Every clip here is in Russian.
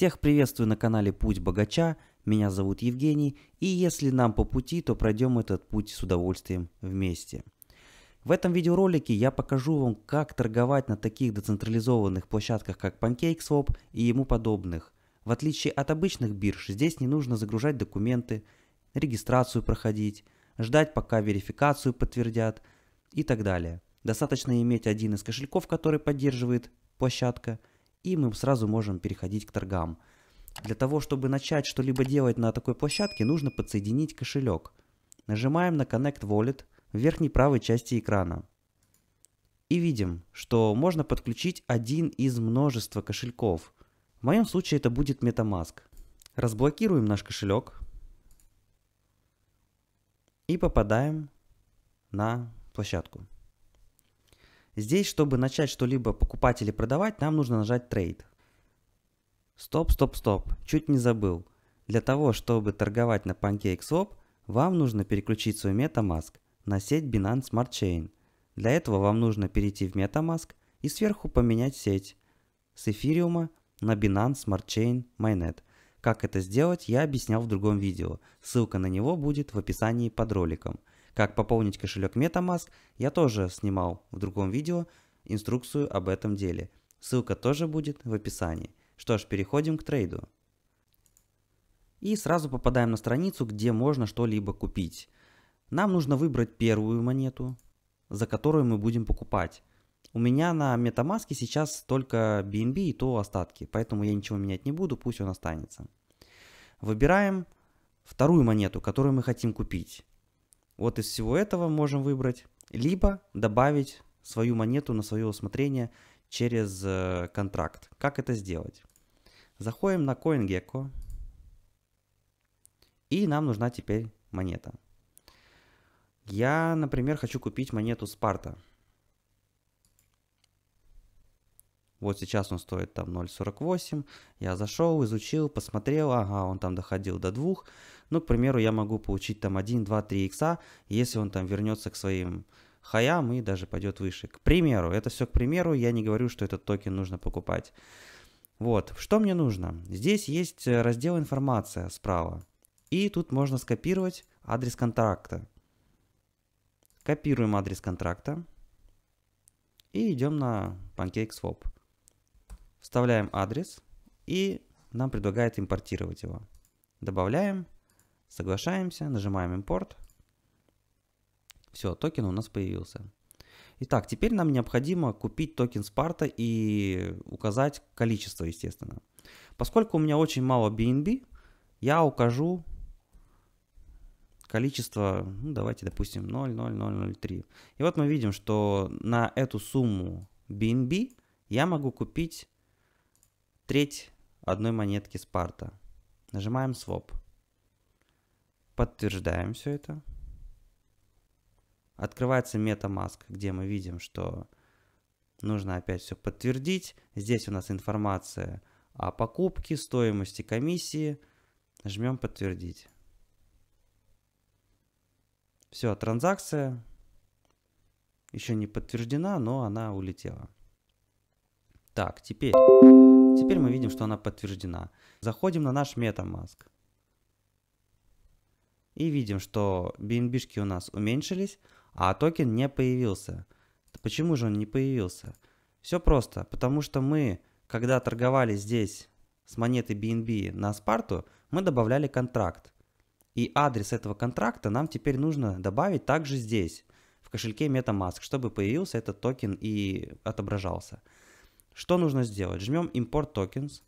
Всех приветствую на канале Путь Богача, меня зовут Евгений, и если нам по пути, то пройдем этот путь с удовольствием вместе. В этом видеоролике я покажу вам, как торговать на таких децентрализованных площадках, как PancakeSwap и ему подобных. В отличие от обычных бирж, здесь не нужно загружать документы, регистрацию проходить, ждать пока верификацию подтвердят и так далее. Достаточно иметь один из кошельков, который поддерживает площадка – и мы сразу можем переходить к торгам. Для того, чтобы начать что-либо делать на такой площадке, нужно подсоединить кошелек. Нажимаем на Connect Wallet в верхней правой части экрана. И видим, что можно подключить один из множества кошельков. В моем случае это будет MetaMask. Разблокируем наш кошелек. И попадаем на площадку. Здесь, чтобы начать что-либо покупать или продавать, нам нужно нажать Trade. Стоп, стоп, стоп, чуть не забыл. Для того, чтобы торговать на PancakeSwap, вам нужно переключить свой MetaMask на сеть Binance Smart Chain. Для этого вам нужно перейти в MetaMask и сверху поменять сеть с Ethereum на Binance Smart Chain Mainnet. Как это сделать, я объяснял в другом видео. Ссылка на него будет в описании под роликом. Как пополнить кошелек MetaMask, я тоже снимал в другом видео инструкцию об этом деле. Ссылка тоже будет в описании. Что ж, переходим к трейду. И сразу попадаем на страницу, где можно что-либо купить. Нам нужно выбрать первую монету, за которую мы будем покупать. У меня на MetaMask сейчас только BNB и то остатки, поэтому я ничего менять не буду, пусть он останется. Выбираем вторую монету, которую мы хотим купить. Вот из всего этого можем выбрать. Либо добавить свою монету на свое усмотрение через э, контракт. Как это сделать? Заходим на CoinGecko. И нам нужна теперь монета. Я, например, хочу купить монету Спарта. Вот сейчас он стоит там 0.48. Я зашел, изучил, посмотрел, ага, он там доходил до 2. Ну, к примеру, я могу получить там 1, 2, 3 икса, если он там вернется к своим хаям и даже пойдет выше. К примеру, это все к примеру, я не говорю, что этот токен нужно покупать. Вот, что мне нужно? Здесь есть э, раздел «Информация» справа. И тут можно скопировать адрес контракта. Копируем адрес контракта. И идем на PancakeSwap. Вставляем адрес и нам предлагает импортировать его. Добавляем, соглашаемся, нажимаем импорт. Все, токен у нас появился. Итак, теперь нам необходимо купить токен Спарта и указать количество, естественно. Поскольку у меня очень мало BNB, я укажу количество, ну, давайте, допустим, 0,0003. И вот мы видим, что на эту сумму BNB я могу купить треть одной монетки Спарта. Нажимаем Swap. Подтверждаем все это. Открывается MetaMask, где мы видим, что нужно опять все подтвердить. Здесь у нас информация о покупке, стоимости комиссии. Жмем подтвердить. Все, транзакция еще не подтверждена, но она улетела. Так, теперь Теперь мы видим, что она подтверждена. Заходим на наш MetaMask. И видим, что BNB у нас уменьшились, а токен не появился. Почему же он не появился? Все просто, потому что мы, когда торговали здесь с монеты BNB на Спарту, мы добавляли контракт. И адрес этого контракта нам теперь нужно добавить также здесь, в кошельке MetaMask, чтобы появился этот токен и отображался. Что нужно сделать? Жмем Import Tokens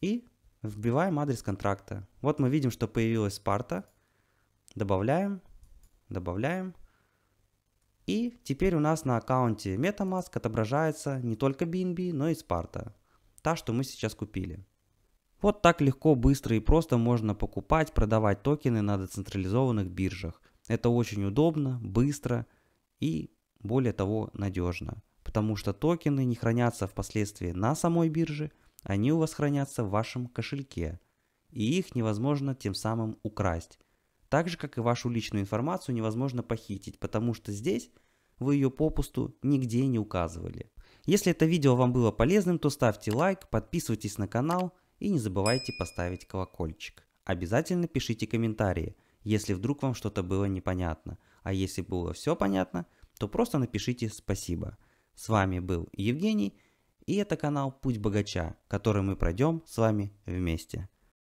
и вбиваем адрес контракта. Вот мы видим, что появилась Спарта. Добавляем, добавляем. И теперь у нас на аккаунте MetaMask отображается не только BNB, но и Спарта. Та, что мы сейчас купили. Вот так легко, быстро и просто можно покупать, продавать токены на децентрализованных биржах. Это очень удобно, быстро и более того надежно потому что токены не хранятся впоследствии на самой бирже, они у вас хранятся в вашем кошельке, и их невозможно тем самым украсть. Так же, как и вашу личную информацию невозможно похитить, потому что здесь вы ее попусту нигде не указывали. Если это видео вам было полезным, то ставьте лайк, подписывайтесь на канал и не забывайте поставить колокольчик. Обязательно пишите комментарии, если вдруг вам что-то было непонятно. А если было все понятно, то просто напишите спасибо. С вами был Евгений, и это канал Путь Богача, который мы пройдем с вами вместе.